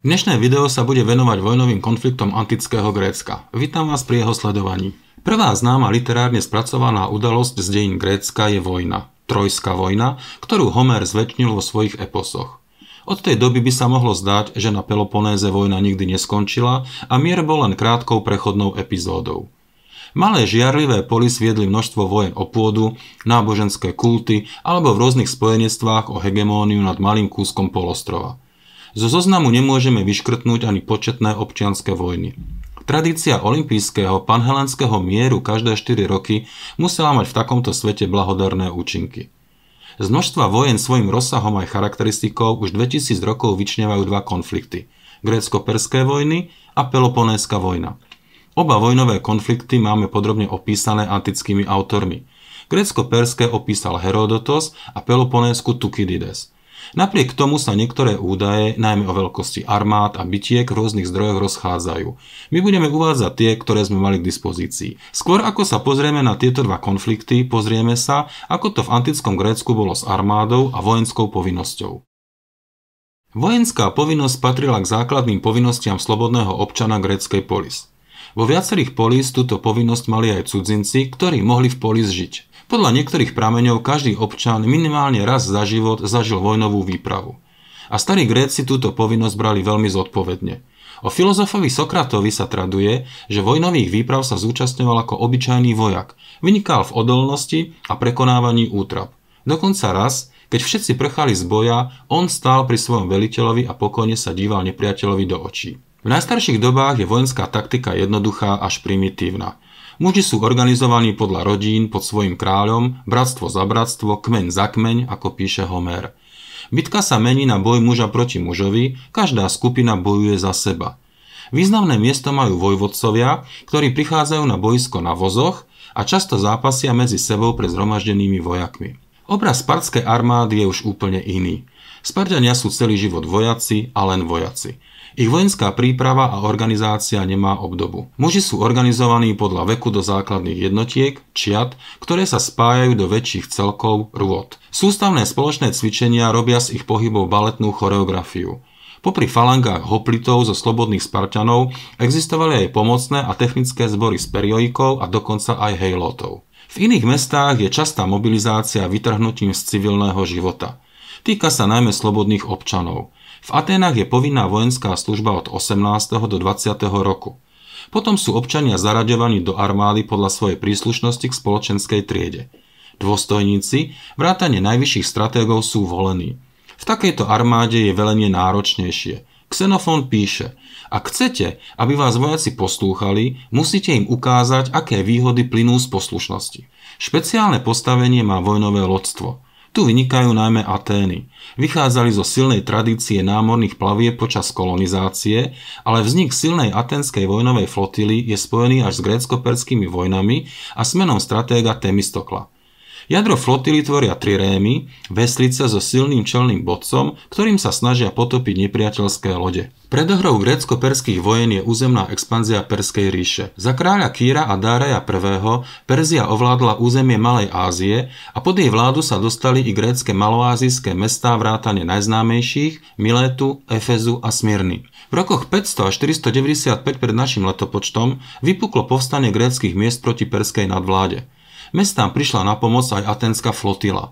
Dnešné video sa bude venovať vojnovým konfliktom antického Grécka. Vítam vás pri jeho sledovaní. Prvá známa literárne spracovaná udalosť z dejín Grécka je vojna. Trojská vojna, ktorú Homer zväčnil vo svojich eposoch. Od tej doby by sa mohlo zdať, že na Peloponéze vojna nikdy neskončila a mier bol len krátkou prechodnou epizódou. Malé žiarlivé polis viedli množstvo vojen o pôdu, náboženské kulty alebo v rôznych spojenectvách o hegemóniu nad malým kúskom polostrova. Zo zoznamu nemôžeme vyškrtnúť ani početné občianské vojny. Tradícia olympijského panhelenského mieru každé 4 roky musela mať v takomto svete blahodarné účinky. Z množstva vojen svojim rozsahom aj charakteristikou už 2000 rokov vyčnevajú dva konflikty. Grécko-perské vojny a Peloponéska vojna. Oba vojnové konflikty máme podrobne opísané antickými autormi. Grécko-perské opísal Herodotos a peloponésku Tukidides – Napriek tomu sa niektoré údaje, najmä o veľkosti armád a bitiek v rôznych zdrojoch rozchádzajú. My budeme uvádzať tie, ktoré sme mali k dispozícii. Skôr ako sa pozrieme na tieto dva konflikty, pozrieme sa, ako to v antickom Grécku bolo s armádou a vojenskou povinnosťou. Vojenská povinnosť patrila k základným povinnostiam slobodného občana gréckej polis. Vo viacerých polis túto povinnosť mali aj cudzinci, ktorí mohli v polis žiť. Podľa niektorých prameňov každý občan minimálne raz za život zažil vojnovú výpravu. A starí Gréci túto povinnosť brali veľmi zodpovedne. O filozofovi Sokratovi sa traduje, že vojnových výprav sa zúčastňoval ako obyčajný vojak, vynikal v odolnosti a prekonávaní útrap. Dokonca raz, keď všetci prchali z boja, on stál pri svojom veliteľovi a pokojne sa díval nepriateľovi do očí. V najstarších dobách je vojenská taktika jednoduchá až primitívna. Muži sú organizovaní podľa rodín pod svojim kráľom, bratstvo za bratstvo, kmeň za kmeň, ako píše Homer. Bitka sa mení na boj muža proti mužovi, každá skupina bojuje za seba. Významné miesto majú vojvodcovia, ktorí prichádzajú na boisko na vozoch a často zápasia medzi sebou pred zhromaždenými vojakmi. Obraz spartskej armády je už úplne iný. Spartania sú celý život vojaci a len vojaci. Ich vojenská príprava a organizácia nemá obdobu. Muži sú organizovaní podľa veku do základných jednotiek, čiat, ktoré sa spájajú do väčších celkov rôd. Sústavné spoločné cvičenia robia z ich pohybov baletnú choreografiu. Popri falangách hoplitov zo slobodných Spartanov existovali aj pomocné a technické zbory s periodikov a dokonca aj hejlotov. V iných mestách je častá mobilizácia vytrhnutím z civilného života. Týka sa najmä slobodných občanov. V Aténach je povinná vojenská služba od 18. do 20. roku. Potom sú občania zaraďovaní do armády podľa svojej príslušnosti k spoločenskej triede. Dôstojníci, vrátane najvyšších stratégov sú volení. V takejto armáde je velenie náročnejšie. Xenofón píše, ak chcete, aby vás vojaci poslúchali, musíte im ukázať, aké výhody plynú z poslušnosti. Špeciálne postavenie má vojnové lodstvo – tu vynikajú najmä Atény. Vychádzali zo silnej tradície námorných plavieb počas kolonizácie, ale vznik silnej atenskej vojnovej flotily je spojený až s grécko-perskými vojnami a smenom stratéga Temistokla – Jadro flotily tvoria tri rémy, veslice so silným čelným bodcom, ktorým sa snažia potopiť nepriateľské lode. Predohrou grécko-perských vojen je územná expanzia Perskej ríše. Za kráľa Kýra a Dáraja I. Perzia ovládla územie Malej Ázie a pod jej vládu sa dostali i grécke maloázijské mestá vrátane najznámejších Milétu, Efezu a Smirny. V rokoch 500 až 495 pred našim letopočtom vypuklo povstanie gréckých miest proti perskej nadvláde. Mestám prišla na pomoc aj atenská flotila.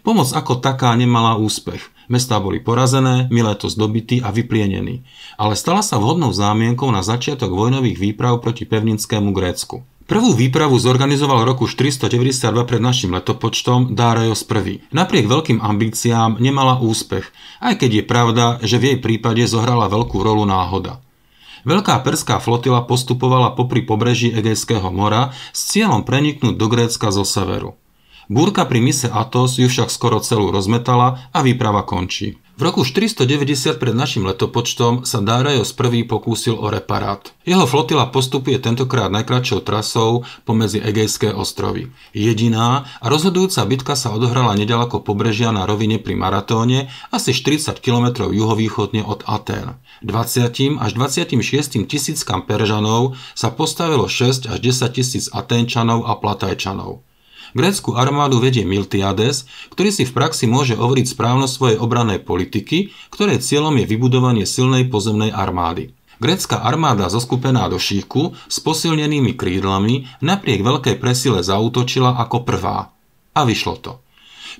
Pomoc ako taká nemala úspech. Mestá boli porazené, Mileto zdobitý a vyplienený, ale stala sa vhodnou zámienkou na začiatok vojnových výprav proti pevninskému Grécku. Prvú výpravu zorganizoval roku 492 pred našim letopočtom Dárajos I. Napriek veľkým ambíciám nemala úspech, aj keď je pravda, že v jej prípade zohrala veľkú rolu náhoda. Veľká perská flotila postupovala popri pobreží Egejského mora s cieľom preniknúť do Grécka zo severu. Búrka pri mise Atos ju však skoro celú rozmetala a výprava končí. V roku 490 pred našim letopočtom sa Darius I pokúsil o reparát. Jeho flotila postupuje tentokrát najkračšou trasou pomedzi Egejské ostrovy. Jediná a rozhodujúca bitka sa odohrala nedaleko pobrežia na rovine pri Maratóne, asi 40 km juhovýchodne od Atén. 20 až 26 tisíckam Peržanov sa postavilo 6 až 10 tisíc Aténčanov a Platajčanov. Grécku armádu vedie Miltiades, ktorý si v praxi môže overiť správnosť svojej obranej politiky, ktorej cieľom je vybudovanie silnej pozemnej armády. Grécka armáda zoskupená do šíku s posilnenými krídlami napriek veľkej presile zautočila ako prvá. A vyšlo to.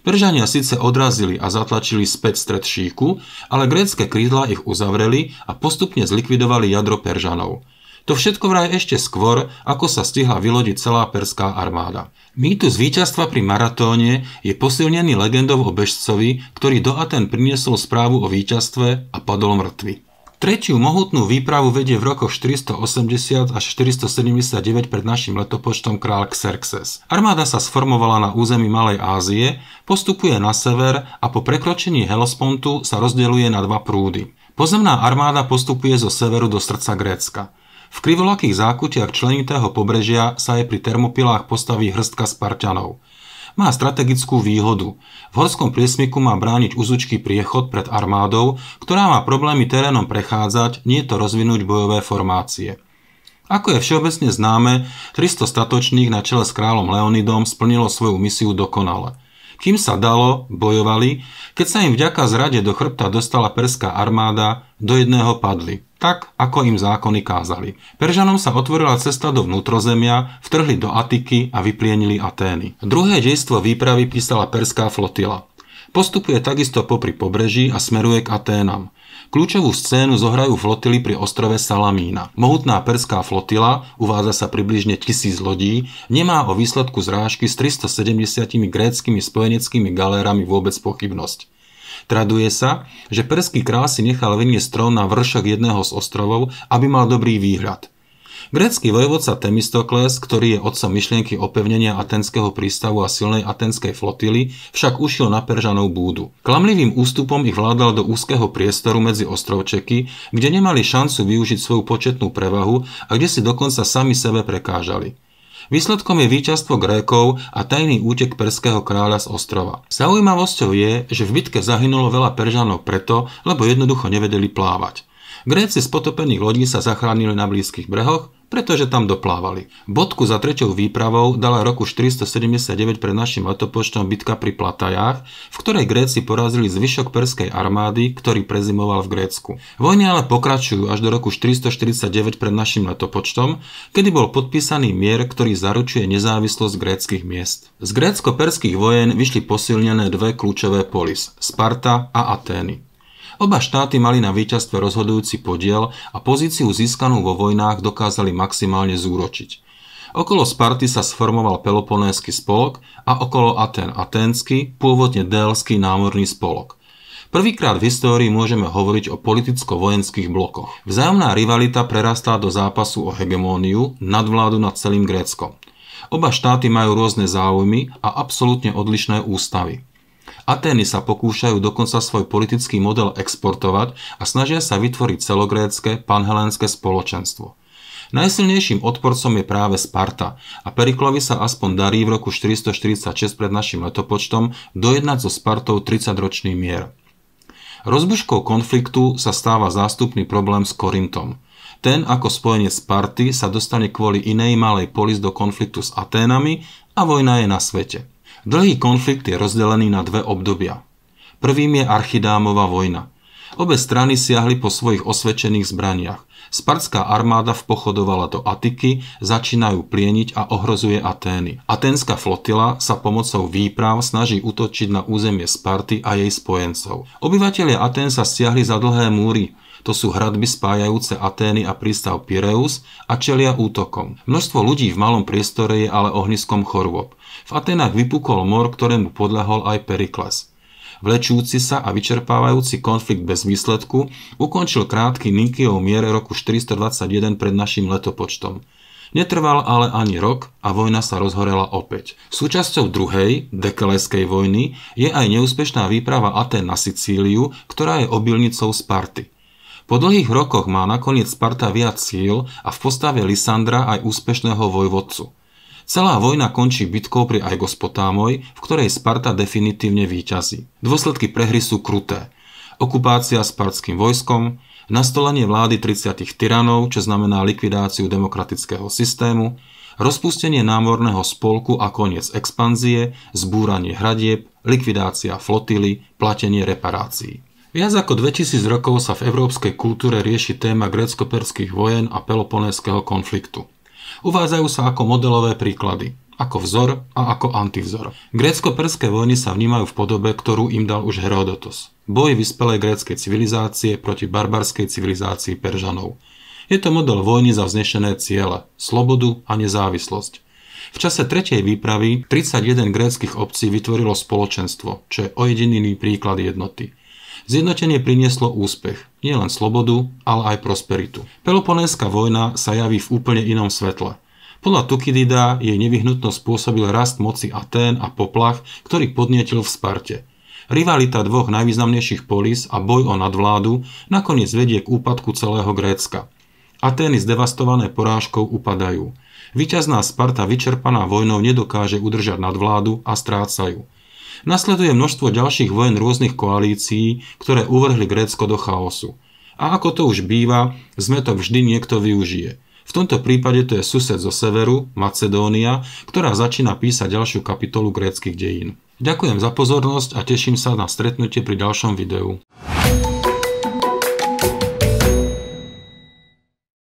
Peržania síce odrazili a zatlačili späť stred šíku, ale grécké krídla ich uzavreli a postupne zlikvidovali jadro Peržanov – to všetko vraj ešte skôr, ako sa stihla vylodiť celá perská armáda. Mýtus víťazstva pri maratóne je posilnený legendou o bežcovi, ktorý do Aten priniesol správu o víťazstve a padol mŕtvy. Tretiu mohutnú výpravu vedie v rokoch 480 až 479 pred našim letopočtom král Xerxes. Armáda sa sformovala na území Malej Ázie, postupuje na sever a po prekročení Helospontu sa rozdeluje na dva prúdy. Pozemná armáda postupuje zo severu do srdca Grécka. V krivolakých zákutiach členitého pobrežia sa aj pri termopilách postaví hrstka Spartanov. Má strategickú výhodu. V horskom priesmiku má brániť uzučký priechod pred armádou, ktorá má problémy terénom prechádzať, nie to rozvinúť bojové formácie. Ako je všeobecne známe, 300 statočných na čele s kráľom Leonidom splnilo svoju misiu dokonale – kým sa dalo, bojovali, keď sa im vďaka zrade do chrbta dostala perská armáda, do jedného padli, tak ako im zákony kázali. Peržanom sa otvorila cesta do vnútrozemia, vtrhli do Atiky a vyplienili Atény. Druhé dejstvo výpravy písala perská flotila. Postupuje takisto popri pobreží a smeruje k Aténam. Kľúčovú scénu zohrajú flotily pri ostrove Salamína. Mohutná perská flotila, uvádza sa približne tisíc lodí, nemá o výsledku zrážky s 370 gréckými spojeneckými galérami vôbec pochybnosť. Traduje sa, že perský král si nechal vyniesť trón na vršok jedného z ostrovov, aby mal dobrý výhľad – Grécky vojvodca Temistokles, ktorý je otcom myšlienky opevnenia atenského prístavu a silnej atenskej flotily, však ušiel na Peržanov búdu. Klamlivým ústupom ich vládal do úzkeho priestoru medzi ostrovčeky, kde nemali šancu využiť svoju početnú prevahu a kde si dokonca sami sebe prekážali. Výsledkom je víťazstvo Grékov a tajný útek perského kráľa z ostrova. Zaujímavosťou je, že v bitke zahynulo veľa Peržanov preto, lebo jednoducho nevedeli plávať. Gréci z potopených lodí sa zachránili na blízkych brehoch, pretože tam doplávali. Bodku za treťou výpravou dala roku 479 pred našim letopočtom bitka pri Platajách, v ktorej Gréci porazili zvyšok perskej armády, ktorý prezimoval v Grécku. Vojny ale pokračujú až do roku 449 pred našim letopočtom, kedy bol podpísaný mier, ktorý zaručuje nezávislosť gréckych miest. Z grécko-perských vojen vyšli posilnené dve kľúčové polis, Sparta a Atény. Oba štáty mali na víťazstve rozhodujúci podiel a pozíciu získanú vo vojnách dokázali maximálne zúročiť. Okolo Sparty sa sformoval Peloponénsky spolok a okolo Aten Atenský, pôvodne Délsky námorný spolok. Prvýkrát v histórii môžeme hovoriť o politicko-vojenských blokoch. Vzájomná rivalita prerastá do zápasu o hegemóniu, nadvládu nad celým Gréckom. Oba štáty majú rôzne záujmy a absolútne odlišné ústavy. Atény sa pokúšajú dokonca svoj politický model exportovať a snažia sa vytvoriť celogrécké panhelenské spoločenstvo. Najsilnejším odporcom je práve Sparta a Periklovi sa aspoň darí v roku 446 pred našim letopočtom dojednať so Spartou 30-ročný mier. Rozbuškou konfliktu sa stáva zástupný problém s Korintom. Ten ako spojenie Sparty sa dostane kvôli inej malej polis do konfliktu s Aténami a vojna je na svete. Dlhý konflikt je rozdelený na dve obdobia. Prvým je Archidámova vojna. Obe strany siahli po svojich osvedčených zbraniach. Spartská armáda vpochodovala do Atiky, začínajú plieniť a ohrozuje Atény. Aténska flotila sa pomocou výprav snaží útočiť na územie Sparty a jej spojencov. Obyvatelia Atén sa stiahli za dlhé múry, to sú hradby spájajúce Atény a prístav Pireus a čelia útokom. Množstvo ľudí v malom priestore je ale ohniskom chorôb. V Atenách vypukol mor, ktorému podľahol aj Perikles. Vlečúci sa a vyčerpávajúci konflikt bez výsledku ukončil krátky Nikiov mier roku 421 pred našim letopočtom. Netrval ale ani rok a vojna sa rozhorela opäť. Súčasťou druhej, Dekeleskej vojny, je aj neúspešná výprava Aten na Sicíliu, ktorá je obilnicou Sparty. Po dlhých rokoch má nakoniec Sparta viac síl a v postave Lisandra aj úspešného vojvodcu. Celá vojna končí bitkou pri Aigospotámoj, v ktorej Sparta definitívne výťazí. Dôsledky prehry sú kruté. Okupácia spartským vojskom, nastolenie vlády 30 tyranov, čo znamená likvidáciu demokratického systému, rozpustenie námorného spolku a koniec expanzie, zbúranie hradieb, likvidácia flotily, platenie reparácií. Viac ako 2000 rokov sa v európskej kultúre rieši téma grécko-perských vojen a peloponéskeho konfliktu. Uvádzajú sa ako modelové príklady ako vzor a ako antivzor. Grécko-perské vojny sa vnímajú v podobe, ktorú im dal už Herodotos. Boj vyspelej gréckej civilizácie proti barbarskej civilizácii Peržanov. Je to model vojny za vznešené ciele, slobodu a nezávislosť. V čase tretej výpravy 31 gréckých obcí vytvorilo spoločenstvo, čo je ojedinený príklad jednoty. Zjednotenie prinieslo úspech, nielen slobodu, ale aj prosperitu. Peloponenská vojna sa javí v úplne inom svetle. Podľa Tukidida jej nevyhnutno spôsobil rast moci Atén a poplach, ktorý podnietil v Sparte. Rivalita dvoch najvýznamnejších polis a boj o nadvládu nakoniec vedie k úpadku celého Grécka. Atény zdevastované porážkou upadajú. Výťazná Sparta vyčerpaná vojnou nedokáže udržať nadvládu a strácajú. Nasleduje množstvo ďalších vojen rôznych koalícií, ktoré uvrhli Grécko do chaosu. A ako to už býva, sme to vždy niekto využije. V tomto prípade to je sused zo severu, Macedónia, ktorá začína písať ďalšiu kapitolu gréckych dejín. Ďakujem za pozornosť a teším sa na stretnutie pri ďalšom videu.